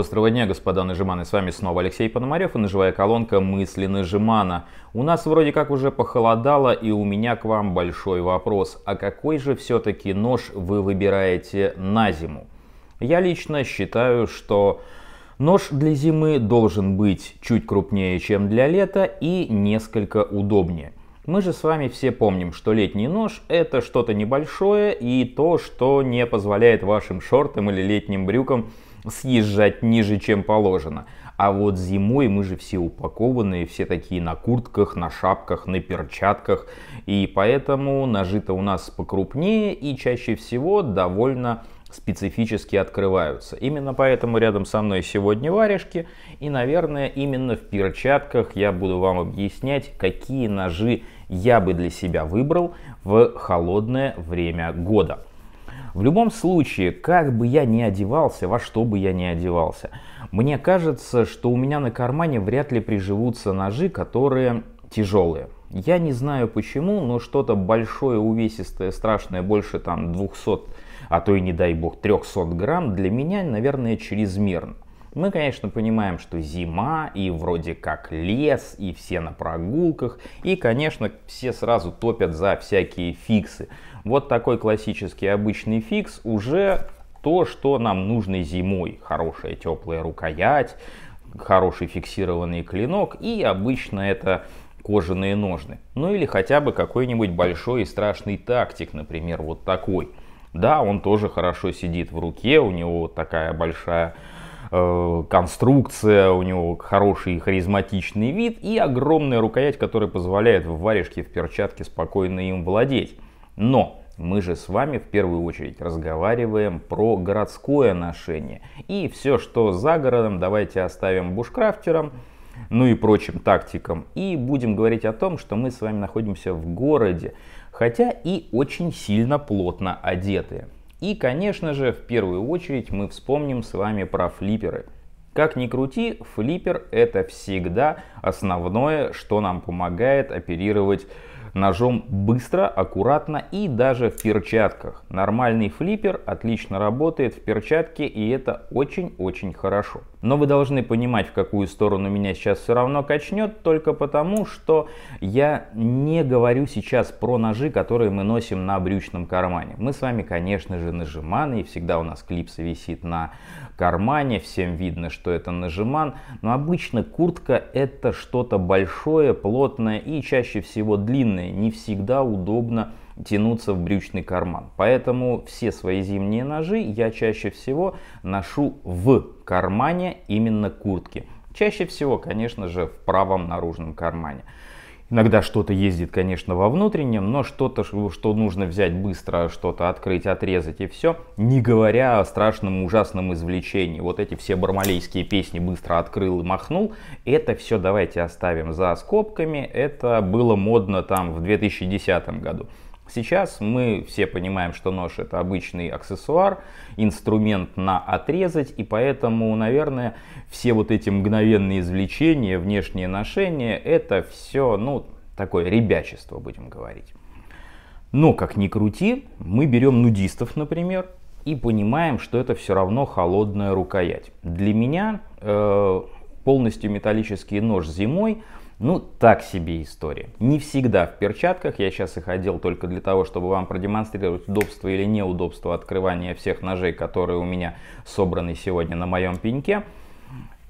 Острого дня, господа Нажиманы. С вами снова Алексей Пономарев и ножевая колонка «Мысли Нажимана». У нас вроде как уже похолодало, и у меня к вам большой вопрос. А какой же все-таки нож вы выбираете на зиму? Я лично считаю, что нож для зимы должен быть чуть крупнее, чем для лета, и несколько удобнее. Мы же с вами все помним, что летний нож это что-то небольшое и то, что не позволяет вашим шортам или летним брюкам съезжать ниже, чем положено. А вот зимой мы же все упакованные, все такие на куртках, на шапках, на перчатках. И поэтому ножи-то у нас покрупнее и чаще всего довольно специфически открываются. Именно поэтому рядом со мной сегодня варежки. И, наверное, именно в перчатках я буду вам объяснять, какие ножи я бы для себя выбрал в холодное время года. В любом случае, как бы я ни одевался, во что бы я ни одевался, мне кажется, что у меня на кармане вряд ли приживутся ножи, которые тяжелые. Я не знаю почему, но что-то большое, увесистое, страшное, больше там 200, а то и не дай бог 300 грамм, для меня, наверное, чрезмерно. Мы, конечно, понимаем, что зима, и вроде как лес, и все на прогулках, и, конечно, все сразу топят за всякие фиксы. Вот такой классический обычный фикс уже то, что нам нужно зимой. Хорошая теплая рукоять, хороший фиксированный клинок, и обычно это кожаные ножны. Ну или хотя бы какой-нибудь большой и страшный тактик, например, вот такой. Да, он тоже хорошо сидит в руке, у него вот такая большая Э, конструкция, у него хороший харизматичный вид и огромная рукоять, которая позволяет в варежке, в перчатке спокойно им владеть. Но мы же с вами в первую очередь разговариваем про городское ношение. И все, что за городом, давайте оставим бушкрафтерам, ну и прочим тактикам. И будем говорить о том, что мы с вами находимся в городе, хотя и очень сильно плотно одетые. И, конечно же, в первую очередь мы вспомним с вами про флипперы. Как ни крути, флиппер это всегда основное, что нам помогает оперировать ножом быстро, аккуратно и даже в перчатках. Нормальный флиппер отлично работает в перчатке и это очень-очень хорошо. Но вы должны понимать, в какую сторону меня сейчас все равно качнет, только потому, что я не говорю сейчас про ножи, которые мы носим на брючном кармане. Мы с вами, конечно же, нажиманы, и всегда у нас клипсы висит на кармане, всем видно, что это нажиман. Но обычно куртка это что-то большое, плотное и чаще всего длинное, не всегда удобно тянуться в брючный карман. Поэтому все свои зимние ножи я чаще всего ношу в кармане именно куртки. Чаще всего, конечно же, в правом наружном кармане. Иногда что-то ездит, конечно, во внутреннем, но что-то, что нужно взять быстро, что-то открыть, отрезать и все. Не говоря о страшном, ужасном извлечении. Вот эти все бармалейские песни быстро открыл и махнул. Это все давайте оставим за скобками. Это было модно там в 2010 году. Сейчас мы все понимаем, что нож это обычный аксессуар, инструмент на отрезать, и поэтому, наверное, все вот эти мгновенные извлечения, внешние ношения, это все, ну, такое ребячество, будем говорить. Но, как ни крути, мы берем нудистов, например, и понимаем, что это все равно холодная рукоять. Для меня э, полностью металлический нож зимой – ну, так себе история. Не всегда в перчатках, я сейчас их одел только для того, чтобы вам продемонстрировать удобство или неудобство открывания всех ножей, которые у меня собраны сегодня на моем пеньке.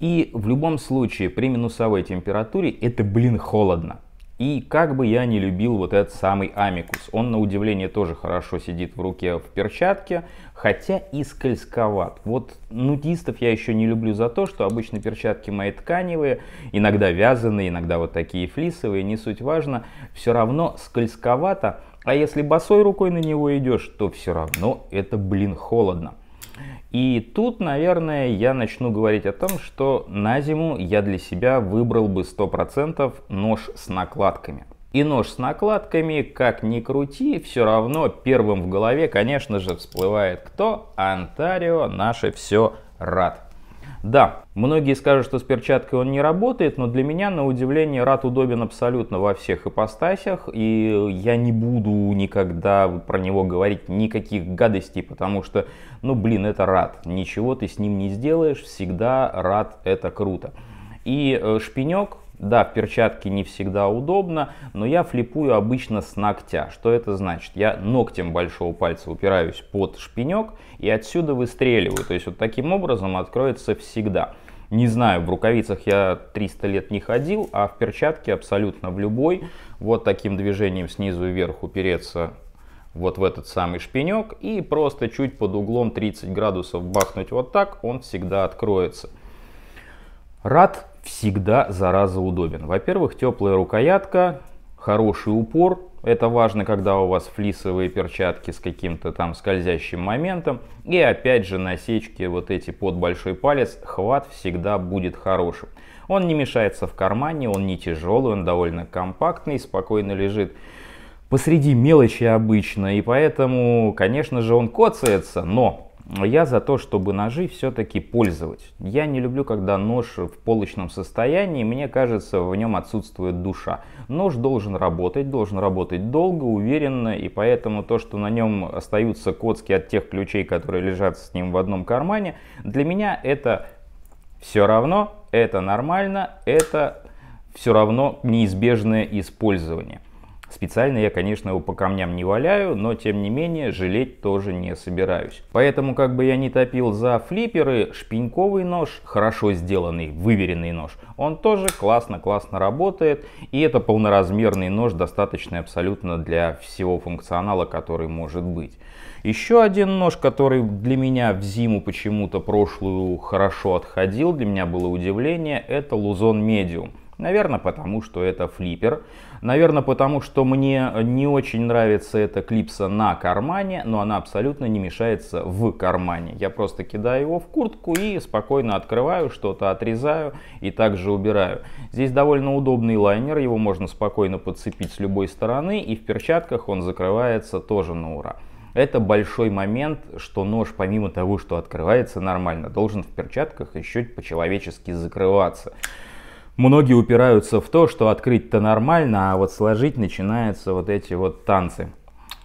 И в любом случае при минусовой температуре это, блин, холодно. И как бы я не любил вот этот самый амикус, он на удивление тоже хорошо сидит в руке в перчатке, хотя и скользковат. Вот нудистов я еще не люблю за то, что обычно перчатки мои тканевые, иногда вязаные, иногда вот такие флисовые, не суть важно, все равно скользковато. А если босой рукой на него идешь, то все равно это, блин, холодно. И тут, наверное, я начну говорить о том, что на зиму я для себя выбрал бы 100% нож с накладками. И нож с накладками, как ни крути, все равно первым в голове, конечно же, всплывает кто? Онтарио, наше все рад. Да, многие скажут, что с перчаткой он не работает, но для меня, на удивление, рад удобен абсолютно во всех ипостасях, и я не буду никогда про него говорить никаких гадостей, потому что, ну блин, это рад, ничего ты с ним не сделаешь, всегда рад, это круто. И э, шпинек, да, в перчатке не всегда удобно, но я флипую обычно с ногтя. Что это значит? Я ногтем большого пальца упираюсь под шпинек и отсюда выстреливаю. То есть вот таким образом откроется всегда. Не знаю, в рукавицах я 300 лет не ходил, а в перчатке абсолютно в любой. Вот таким движением снизу вверх упереться вот в этот самый шпинек и просто чуть под углом 30 градусов бахнуть вот так, он всегда откроется. Рад всегда, зараза, удобен. Во-первых, теплая рукоятка, хороший упор. Это важно, когда у вас флисовые перчатки с каким-то там скользящим моментом. И опять же, насечки вот эти под большой палец, хват всегда будет хорошим. Он не мешается в кармане, он не тяжелый, он довольно компактный, спокойно лежит посреди мелочи обычно. И поэтому, конечно же, он коцается, но я за то, чтобы ножи все-таки пользовать. Я не люблю, когда нож в полочном состоянии, мне кажется, в нем отсутствует душа. Нож должен работать, должен работать долго, уверенно, и поэтому то, что на нем остаются коцки от тех ключей, которые лежат с ним в одном кармане, для меня это все равно, это нормально, это все равно неизбежное использование. Специально я, конечно, его по камням не валяю, но тем не менее жалеть тоже не собираюсь. Поэтому, как бы я не топил за флипперы, шпеньковый нож, хорошо сделанный, выверенный нож, он тоже классно-классно работает. И это полноразмерный нож, достаточный абсолютно для всего функционала, который может быть. Еще один нож, который для меня в зиму почему-то прошлую хорошо отходил, для меня было удивление, это Лузон Медиум. Наверное, потому что это флиппер. Наверное, потому что мне не очень нравится эта клипса на кармане, но она абсолютно не мешается в кармане. Я просто кидаю его в куртку и спокойно открываю, что-то отрезаю и также убираю. Здесь довольно удобный лайнер, его можно спокойно подцепить с любой стороны и в перчатках он закрывается тоже на ура. Это большой момент, что нож, помимо того, что открывается нормально, должен в перчатках еще по-человечески закрываться многие упираются в то, что открыть-то нормально, а вот сложить начинаются вот эти вот танцы.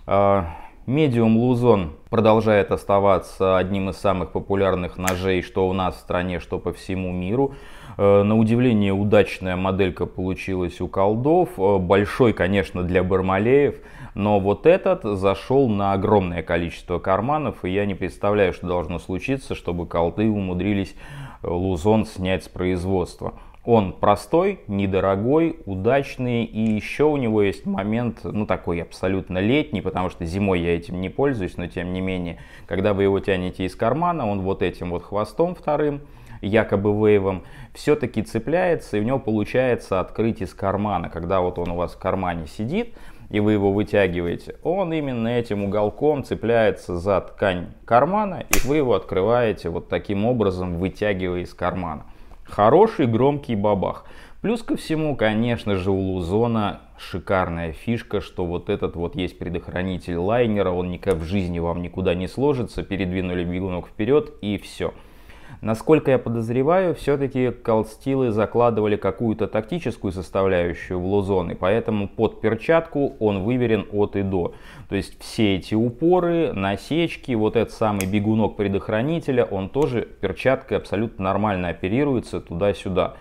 А, Медиум Лузон продолжает оставаться одним из самых популярных ножей, что у нас в стране, что по всему миру. А, на удивление удачная моделька получилась у колдов. А, большой, конечно, для бармалеев. Но вот этот зашел на огромное количество карманов. И я не представляю, что должно случиться, чтобы колды умудрились лузон снять с производства. Он простой, недорогой, удачный, и еще у него есть момент, ну, такой абсолютно летний, потому что зимой я этим не пользуюсь, но тем не менее, когда вы его тянете из кармана, он вот этим вот хвостом вторым, якобы вейвом, все-таки цепляется, и у него получается открыть из кармана, когда вот он у вас в кармане сидит, и вы его вытягиваете, он именно этим уголком цепляется за ткань кармана, и вы его открываете вот таким образом, вытягивая из кармана. Хороший громкий бабах. Плюс ко всему, конечно же, у Лузона шикарная фишка, что вот этот вот есть предохранитель лайнера, он никак в жизни вам никуда не сложится, передвинули бегунок вперед и все. Насколько я подозреваю, все-таки колстилы закладывали какую-то тактическую составляющую в лузон, и поэтому под перчатку он выверен от и до. То есть все эти упоры, насечки, вот этот самый бегунок предохранителя, он тоже перчаткой абсолютно нормально оперируется туда-сюда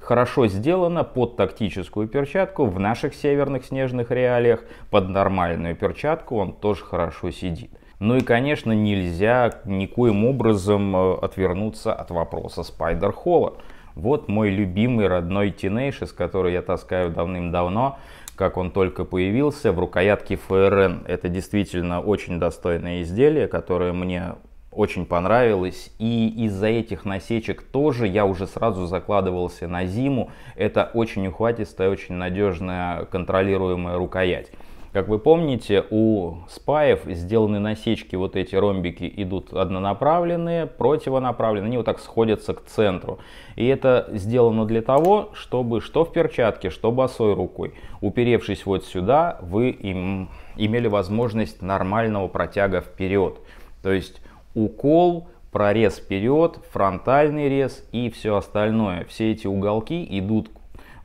хорошо сделано под тактическую перчатку. В наших северных снежных реалиях под нормальную перчатку он тоже хорошо сидит. Ну и, конечно, нельзя никоим образом э, отвернуться от вопроса Спайдер Холла. Вот мой любимый родной Тинейшис, который я таскаю давным-давно, как он только появился, в рукоятке ФРН. Это действительно очень достойное изделие, которое мне очень понравилось. И из-за этих насечек тоже я уже сразу закладывался на зиму. Это очень ухватистая, очень надежная, контролируемая рукоять. Как вы помните, у спаев сделаны насечки, вот эти ромбики идут однонаправленные, противонаправленные, они вот так сходятся к центру. И это сделано для того, чтобы что в перчатке, что босой рукой, уперевшись вот сюда, вы им, имели возможность нормального протяга вперед. То есть укол, прорез вперед, фронтальный рез и все остальное. Все эти уголки идут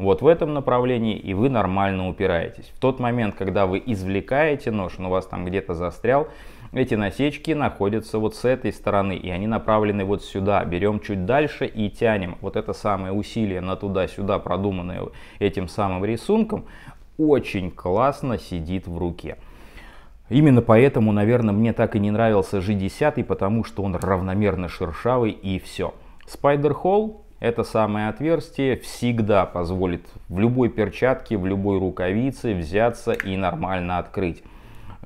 вот в этом направлении, и вы нормально упираетесь. В тот момент, когда вы извлекаете нож, но у вас там где-то застрял, эти насечки находятся вот с этой стороны, и они направлены вот сюда. Берем чуть дальше и тянем. Вот это самое усилие на туда-сюда, продуманное этим самым рисунком, очень классно сидит в руке. Именно поэтому, наверное, мне так и не нравился G10, потому что он равномерно шершавый и все. Spider Hall это самое отверстие всегда позволит в любой перчатке, в любой рукавице взяться и нормально открыть.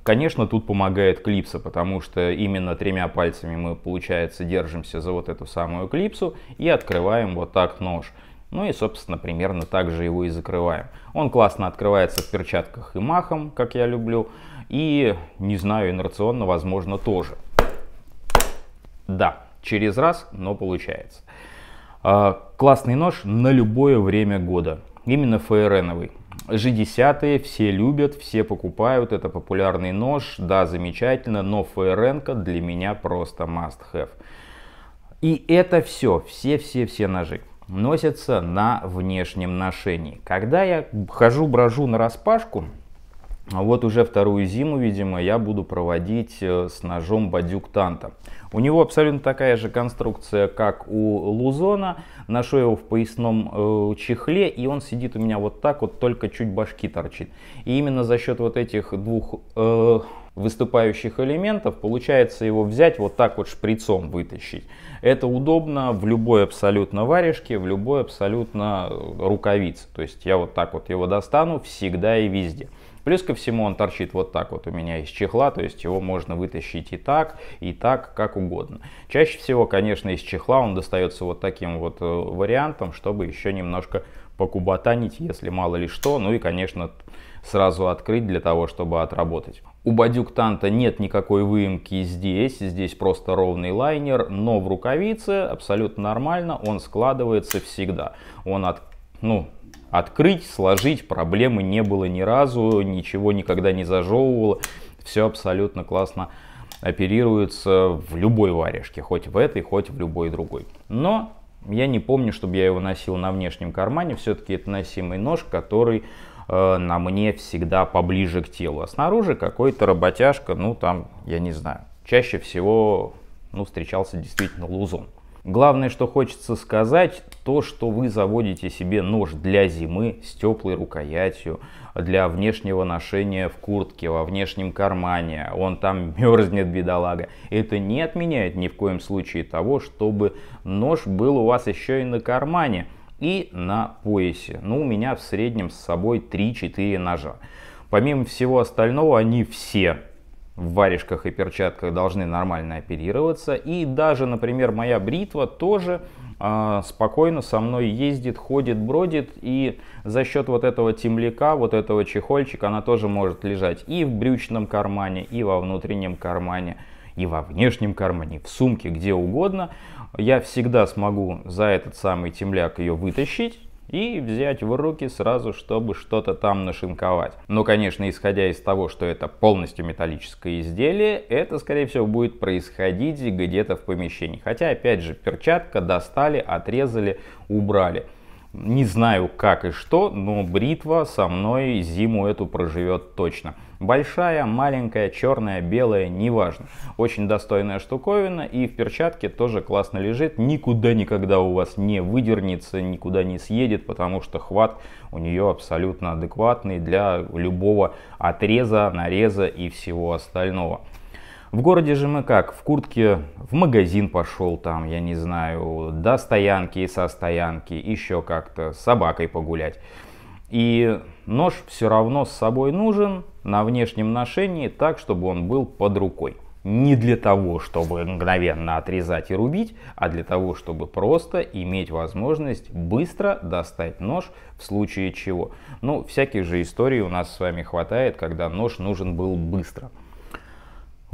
Конечно, тут помогает клипса, потому что именно тремя пальцами мы, получается, держимся за вот эту самую клипсу и открываем вот так нож. Ну и, собственно, примерно так же его и закрываем. Он классно открывается в перчатках и махом, как я люблю, и, не знаю, инерционно, возможно, тоже. Да, через раз, но получается. А, классный нож на любое время года. Именно ФРНовый. G10 все любят, все покупают, это популярный нож, да, замечательно, но ФРН для меня просто must have. И это все, все-все-все ножи носятся на внешнем ношении. Когда я хожу, брожу на распашку, а вот уже вторую зиму, видимо, я буду проводить э, с ножом Бадюк Танта. У него абсолютно такая же конструкция, как у Лузона. Ношу его в поясном э, чехле, и он сидит у меня вот так вот, только чуть башки торчит. И именно за счет вот этих двух э, выступающих элементов получается его взять вот так вот шприцом вытащить. Это удобно в любой абсолютно варежке, в любой абсолютно э, рукавице. То есть я вот так вот его достану всегда и везде. Плюс ко всему он торчит вот так вот у меня из чехла, то есть его можно вытащить и так, и так, как угодно. Чаще всего, конечно, из чехла он достается вот таким вот э, вариантом, чтобы еще немножко покубатанить, если мало ли что, ну и, конечно, сразу открыть для того, чтобы отработать. У Бадюк танта нет никакой выемки здесь, здесь просто ровный лайнер, но в рукавице абсолютно нормально, он складывается всегда. Он от, ну, открыть, сложить, проблемы не было ни разу, ничего никогда не зажевывало, все абсолютно классно оперируется в любой варежке, хоть в этой, хоть в любой другой. Но я не помню, чтобы я его носил на внешнем кармане, все-таки это носимый нож, который э, на мне всегда поближе к телу, а снаружи какой-то работяжка, ну там, я не знаю, чаще всего ну, встречался действительно лузон. Главное, что хочется сказать, то, что вы заводите себе нож для зимы с теплой рукоятью, для внешнего ношения в куртке, во внешнем кармане, он там мерзнет, бедолага. Это не отменяет ни в коем случае того, чтобы нож был у вас еще и на кармане и на поясе. Ну, у меня в среднем с собой 3-4 ножа. Помимо всего остального, они все в варежках и перчатках должны нормально оперироваться. И даже, например, моя бритва тоже э, спокойно со мной ездит, ходит, бродит. И за счет вот этого темляка, вот этого чехольчика, она тоже может лежать и в брючном кармане, и во внутреннем кармане, и во внешнем кармане, в сумке, где угодно. Я всегда смогу за этот самый темляк ее вытащить и взять в руки сразу, чтобы что-то там нашинковать. Но, конечно, исходя из того, что это полностью металлическое изделие, это, скорее всего, будет происходить где-то в помещении. Хотя, опять же, перчатка достали, отрезали, убрали. Не знаю как и что, но бритва со мной зиму эту проживет точно. Большая, маленькая, черная, белая, неважно. Очень достойная штуковина и в перчатке тоже классно лежит. Никуда никогда у вас не выдернется, никуда не съедет, потому что хват у нее абсолютно адекватный для любого отреза, нареза и всего остального. В городе же мы как, в куртке в магазин пошел там, я не знаю, до стоянки и со стоянки, еще как-то с собакой погулять. И нож все равно с собой нужен на внешнем ношении так, чтобы он был под рукой. Не для того, чтобы мгновенно отрезать и рубить, а для того, чтобы просто иметь возможность быстро достать нож в случае чего. Ну, всяких же историй у нас с вами хватает, когда нож нужен был быстро.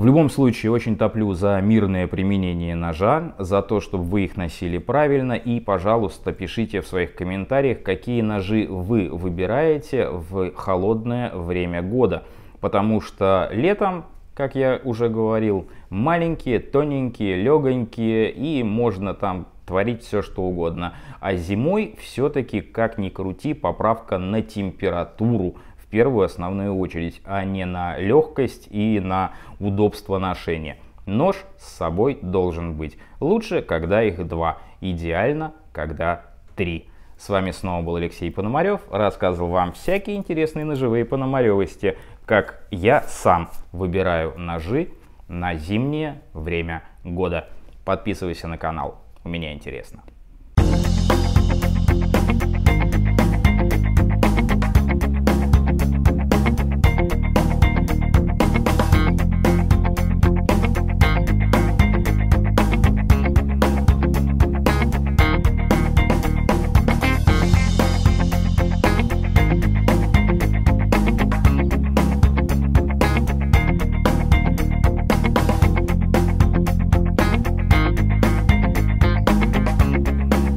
В любом случае, очень топлю за мирное применение ножа, за то, чтобы вы их носили правильно. И, пожалуйста, пишите в своих комментариях, какие ножи вы выбираете в холодное время года. Потому что летом, как я уже говорил, маленькие, тоненькие, легонькие и можно там творить все что угодно. А зимой все-таки, как ни крути, поправка на температуру первую основную очередь, а не на легкость и на удобство ношения. Нож с собой должен быть. Лучше, когда их два. Идеально, когда три. С вами снова был Алексей Пономарев. Рассказывал вам всякие интересные ножевые пономаревости, как я сам выбираю ножи на зимнее время года. Подписывайся на канал, у меня интересно.